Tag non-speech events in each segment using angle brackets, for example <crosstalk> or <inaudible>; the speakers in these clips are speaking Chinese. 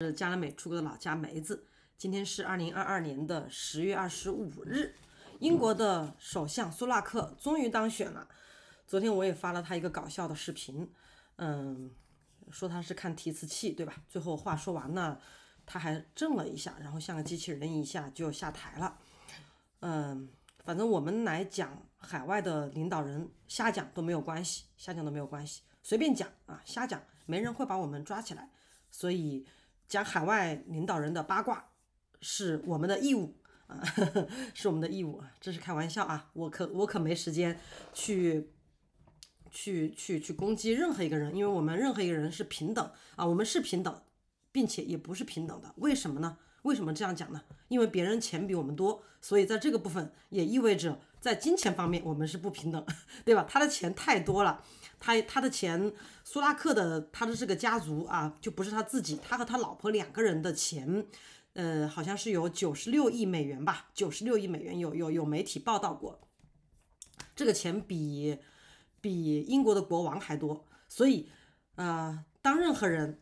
是加勒美出国的老家梅子。今天是二零二二年的十月二十五日，英国的首相苏纳克终于当选了。昨天我也发了他一个搞笑的视频，嗯，说他是看提词器，对吧？最后话说完了，他还震了一下，然后像个机器人一下就下台了。嗯，反正我们来讲海外的领导人瞎讲都没有关系，瞎讲都没有关系，随便讲啊，瞎讲，没人会把我们抓起来，所以。讲海外领导人的八卦是我们的义务啊，<laughs> 是我们的义务这是开玩笑啊，我可我可没时间去，去去去攻击任何一个人，因为我们任何一个人是平等啊，我们是平等，并且也不是平等的，为什么呢？为什么这样讲呢？因为别人钱比我们多，所以在这个部分也意味着。在金钱方面，我们是不平等，对吧？他的钱太多了，他他的钱，苏拉克的他的这个家族啊，就不是他自己，他和他老婆两个人的钱，呃，好像是有九十六亿美元吧，九十六亿美元有有有媒体报道过，这个钱比比英国的国王还多，所以，呃，当任何人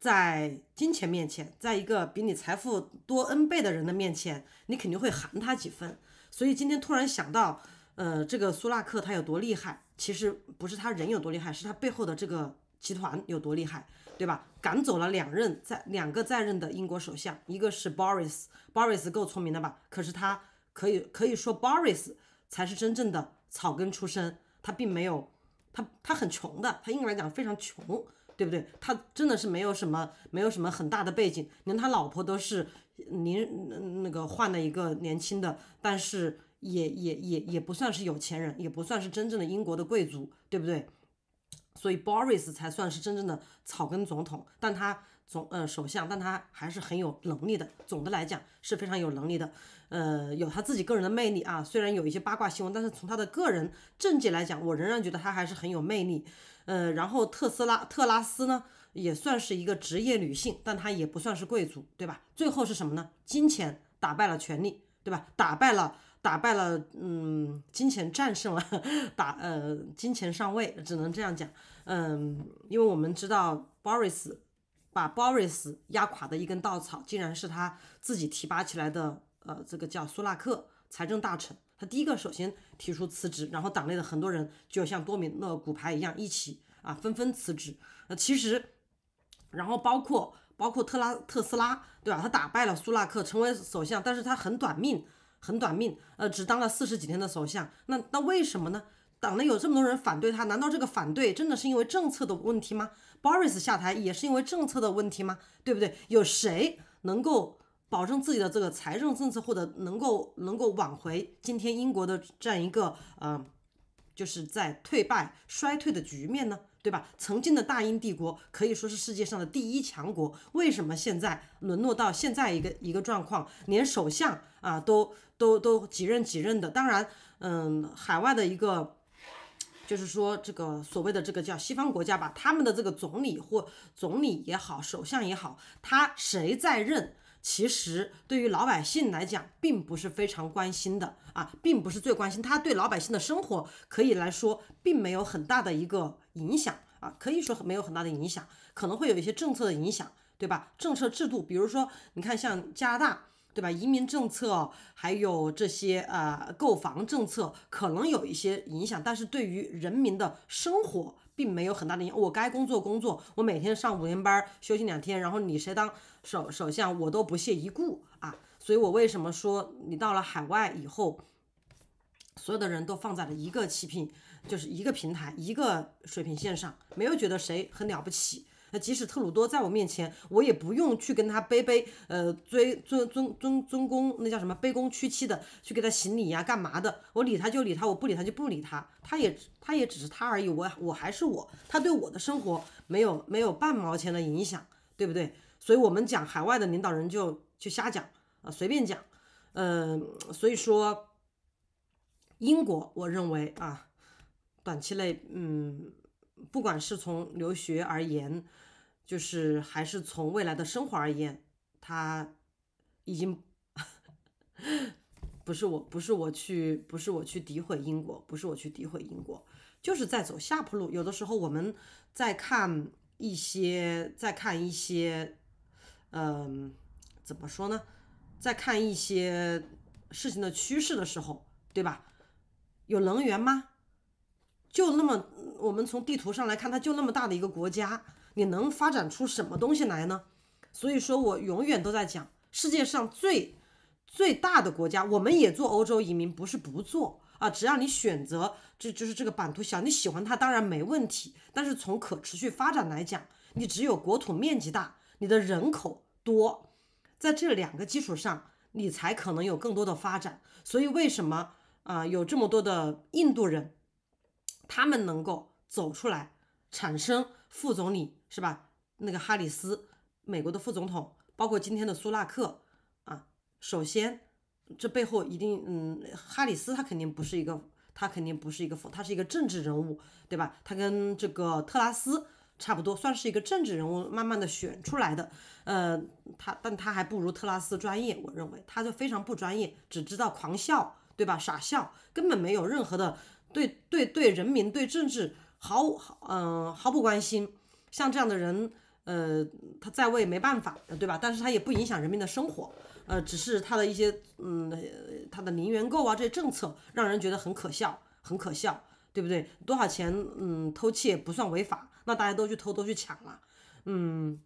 在金钱面前，在一个比你财富多 n 倍的人的面前，你肯定会含他几分。所以今天突然想到，呃，这个苏纳克他有多厉害？其实不是他人有多厉害，是他背后的这个集团有多厉害，对吧？赶走了两任在两个在任的英国首相，一个是 Boris，Boris 够聪明的吧？可是他可以可以说 Boris 才是真正的草根出身，他并没有他他很穷的，他英文来讲非常穷，对不对？他真的是没有什么没有什么很大的背景，连他老婆都是。您那个换了一个年轻的，但是也也也也不算是有钱人，也不算是真正的英国的贵族，对不对？所以 Boris 才算是真正的草根总统，但他总呃首相，但他还是很有能力的。总的来讲是非常有能力的，呃，有他自己个人的魅力啊。虽然有一些八卦新闻，但是从他的个人政绩来讲，我仍然觉得他还是很有魅力。呃，然后特斯拉特拉斯呢？也算是一个职业女性，但她也不算是贵族，对吧？最后是什么呢？金钱打败了权力，对吧？打败了，打败了，嗯，金钱战胜了，打呃，金钱上位，只能这样讲。嗯，因为我们知道，Boris 把 Boris 压垮的一根稻草，竟然是他自己提拔起来的，呃，这个叫苏纳克财政大臣。他第一个首先提出辞职，然后党内的很多人就像多米诺骨牌一样一起啊，纷纷辞职。那其实。然后包括包括特拉特斯拉，对吧？他打败了苏纳克成为首相，但是他很短命，很短命，呃，只当了四十几天的首相。那那为什么呢？党内有这么多人反对他，难道这个反对真的是因为政策的问题吗？Boris 下台也是因为政策的问题吗？对不对？有谁能够保证自己的这个财政政策或者能够能够挽回今天英国的这样一个呃，就是在退败衰退的局面呢？对吧？曾经的大英帝国可以说是世界上的第一强国，为什么现在沦落到现在一个一个状况？连首相啊都都都几任几任的。当然，嗯，海外的一个，就是说这个所谓的这个叫西方国家吧，他们的这个总理或总理也好，首相也好，他谁在任？其实对于老百姓来讲，并不是非常关心的啊，并不是最关心，他对老百姓的生活可以来说，并没有很大的一个影响啊，可以说没有很大的影响，可能会有一些政策的影响，对吧？政策制度，比如说，你看像加拿大。对吧？移民政策还有这些呃购房政策，可能有一些影响，但是对于人民的生活并没有很大的影响。我该工作工作，我每天上五天班休息两天，然后你谁当首首相，我都不屑一顾啊！所以我为什么说你到了海外以后，所有的人都放在了一个起平，就是一个平台，一个水平线上，没有觉得谁很了不起。那即使特鲁多在我面前，我也不用去跟他卑卑呃尊尊尊尊尊公，那叫什么卑躬屈膝的去给他行礼呀，干嘛的？我理他就理他，我不理他就不理他。他也他也只是他而已，我我还是我。他对我的生活没有没有半毛钱的影响，对不对？所以我们讲海外的领导人就就瞎讲啊，随便讲，嗯，所以说英国，我认为啊，短期内嗯。不管是从留学而言，就是还是从未来的生活而言，他已经 <laughs> 不是我，不是我去，不是我去诋毁英国，不是我去诋毁英国，就是在走下坡路。有的时候我们在看一些，在看一些，嗯，怎么说呢？在看一些事情的趋势的时候，对吧？有能源吗？就那么。我们从地图上来看，它就那么大的一个国家，你能发展出什么东西来呢？所以说我永远都在讲，世界上最最大的国家，我们也做欧洲移民，不是不做啊，只要你选择，这就是这个版图小，你喜欢它当然没问题。但是从可持续发展来讲，你只有国土面积大，你的人口多，在这两个基础上，你才可能有更多的发展。所以为什么啊，有这么多的印度人？他们能够走出来，产生副总理是吧？那个哈里斯，美国的副总统，包括今天的苏纳克啊。首先，这背后一定，嗯，哈里斯他肯定不是一个，他肯定不是一个副，他是一个政治人物，对吧？他跟这个特拉斯差不多，算是一个政治人物，慢慢的选出来的。呃，他但他还不如特拉斯专业，我认为他就非常不专业，只知道狂笑，对吧？傻笑，根本没有任何的。对对对，人民对政治毫嗯毫不关心，像这样的人，呃，他在位没办法，对吧？但是他也不影响人民的生活，呃，只是他的一些嗯他的零元购啊这些政策让人觉得很可笑，很可笑，对不对？多少钱嗯偷窃不算违法，那大家都去偷都去抢了，嗯，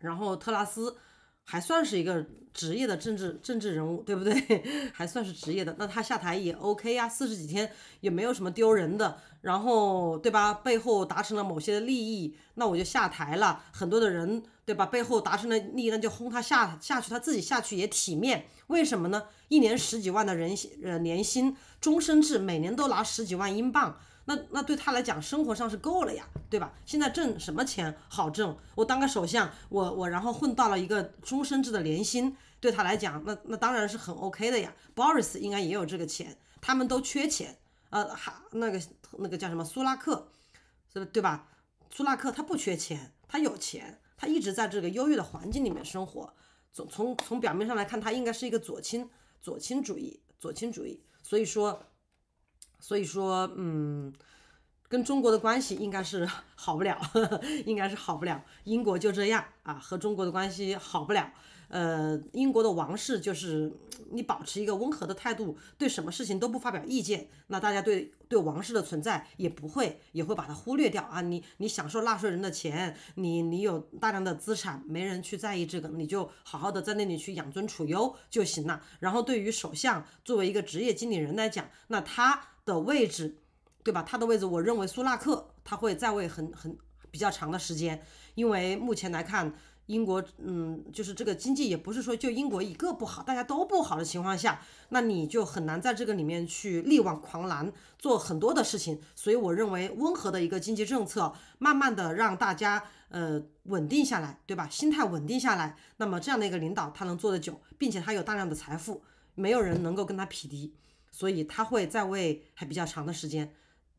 然后特拉斯。还算是一个职业的政治政治人物，对不对？<laughs> 还算是职业的，那他下台也 OK 呀，四十几天也没有什么丢人的，然后对吧？背后达成了某些利益，那我就下台了。很多的人对吧？背后达成了利益，那就轰他下下去，他自己下去也体面。为什么呢？一年十几万的人呃年薪，终身制，每年都拿十几万英镑。那那对他来讲，生活上是够了呀，对吧？现在挣什么钱好挣？我当个首相，我我然后混到了一个终身制的年薪，对他来讲，那那当然是很 OK 的呀。Boris 应该也有这个钱，他们都缺钱。呃，还那个那个叫什么苏拉克，对吧？苏拉克他不缺钱，他有钱，他一直在这个优越的环境里面生活。从从从表面上来看，他应该是一个左倾左倾主义左倾主义，所以说。所以说，嗯。跟中国的关系应该是 <laughs> 好不了，应该是好不了。英国就这样啊，和中国的关系好不了。呃，英国的王室就是你保持一个温和的态度，对什么事情都不发表意见，那大家对对王室的存在也不会也会把它忽略掉啊。你你享受纳税人的钱，你你有大量的资产，没人去在意这个，你就好好的在那里去养尊处优就行了。然后对于首相作为一个职业经理人来讲，那他的位置。对吧？他的位置，我认为苏纳克他会在位很很比较长的时间，因为目前来看，英国，嗯，就是这个经济也不是说就英国一个不好，大家都不好的情况下，那你就很难在这个里面去力挽狂澜，做很多的事情。所以我认为温和的一个经济政策，慢慢的让大家呃稳定下来，对吧？心态稳定下来，那么这样的一个领导他能做得久，并且他有大量的财富，没有人能够跟他匹敌，所以他会在位还比较长的时间。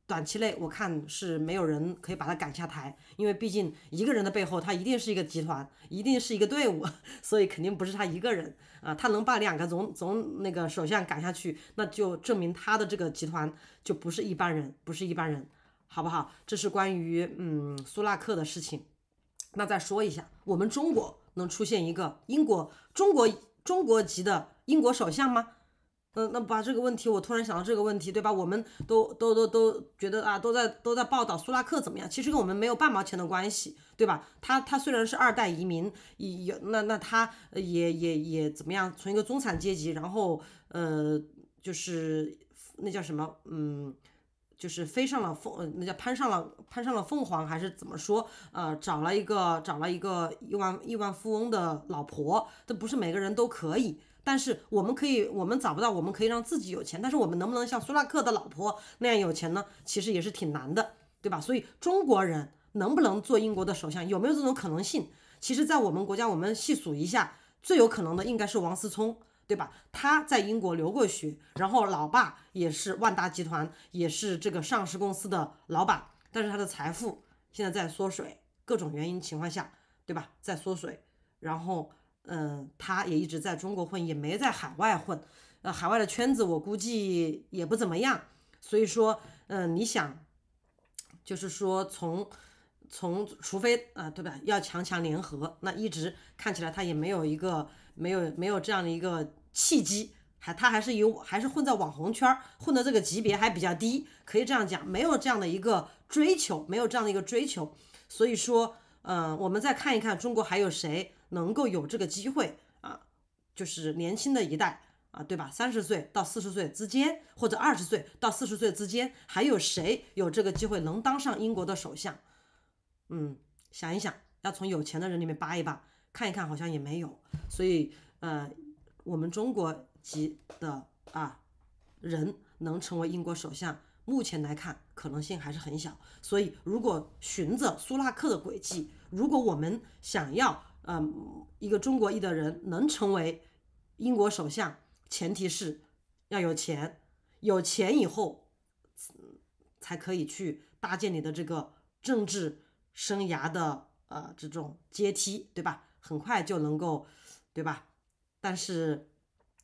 短期内我看是没有人可以把他赶下台，因为毕竟一个人的背后他一定是一个集团，一定是一个队伍，<laughs> 所以肯定不是他一个人啊。他能把两个总总那个首相赶下去，那就证明他的这个集团就不是一般人，不是一般人，好不好？这是关于嗯苏纳克的事情。那再说一下，我们中国能出现一个英国中国中国籍的英国首相吗？嗯，那把这个问题，我突然想到这个问题，对吧？我们都都都都觉得啊，都在都在报道苏拉克怎么样？其实跟我们没有半毛钱的关系，对吧？他他虽然是二代移民，也那那他也也也怎么样？从一个中产阶级，然后呃，就是那叫什么？嗯，就是飞上了凤，那叫攀上了攀上了凤凰还是怎么说？呃，找了一个找了一个亿万亿万富翁的老婆，这不是每个人都可以。但是我们可以，我们找不到，我们可以让自己有钱，但是我们能不能像苏拉克的老婆那样有钱呢？其实也是挺难的，对吧？所以中国人能不能做英国的首相，有没有这种可能性？其实，在我们国家，我们细数一下，最有可能的应该是王思聪，对吧？他在英国留过学，然后老爸也是万达集团，也是这个上市公司的老板，但是他的财富现在在缩水，各种原因情况下，对吧？在缩水，然后。嗯，他也一直在中国混，也没在海外混，呃，海外的圈子我估计也不怎么样。所以说，嗯，你想，就是说从从，除非啊，对吧？要强强联合，那一直看起来他也没有一个没有没有这样的一个契机，还他还是有还是混在网红圈，混的这个级别还比较低，可以这样讲，没有这样的一个追求，没有这样的一个追求。所以说，嗯，我们再看一看中国还有谁。能够有这个机会啊，就是年轻的一代啊，对吧？三十岁到四十岁之间，或者二十岁到四十岁之间，还有谁有这个机会能当上英国的首相？嗯，想一想，要从有钱的人里面扒一扒，看一看，好像也没有。所以，呃，我们中国籍的啊人能成为英国首相，目前来看可能性还是很小。所以，如果循着苏纳克的轨迹，如果我们想要，嗯，一个中国裔的人能成为英国首相，前提是要有钱，有钱以后才可以去搭建你的这个政治生涯的呃这种阶梯，对吧？很快就能够，对吧？但是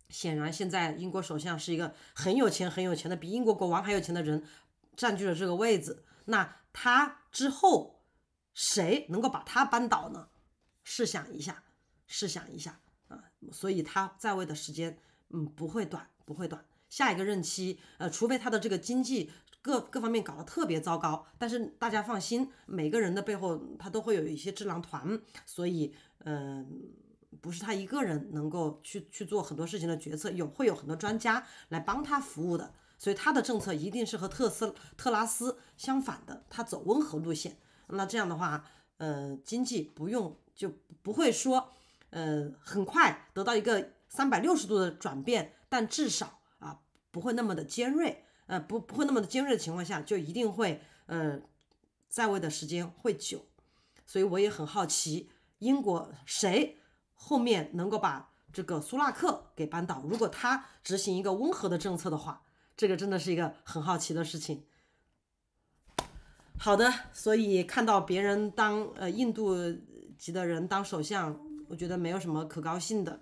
显然现在英国首相是一个很有钱很有钱的，比英国国王还有钱的人占据了这个位置，那他之后谁能够把他扳倒呢？试想一下，试想一下啊，所以他在位的时间，嗯，不会短，不会短。下一个任期，呃，除非他的这个经济各各方面搞得特别糟糕。但是大家放心，每个人的背后他都会有一些智囊团，所以，嗯，不是他一个人能够去去做很多事情的决策，有会有很多专家来帮他服务的。所以他的政策一定是和特斯特拉斯相反的，他走温和路线。那这样的话，呃，经济不用。就不会说，呃，很快得到一个三百六十度的转变，但至少啊，不会那么的尖锐，呃，不不会那么的尖锐的情况下，就一定会，呃，在位的时间会久，所以我也很好奇，英国谁后面能够把这个苏纳克给扳倒？如果他执行一个温和的政策的话，这个真的是一个很好奇的事情。好的，所以看到别人当呃印度。级的人当首相，我觉得没有什么可高兴的，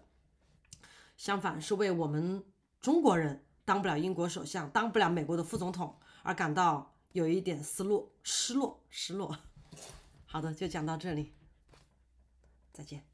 相反是为我们中国人当不了英国首相、当不了美国的副总统而感到有一点失落、失落、失落。好的，就讲到这里，再见。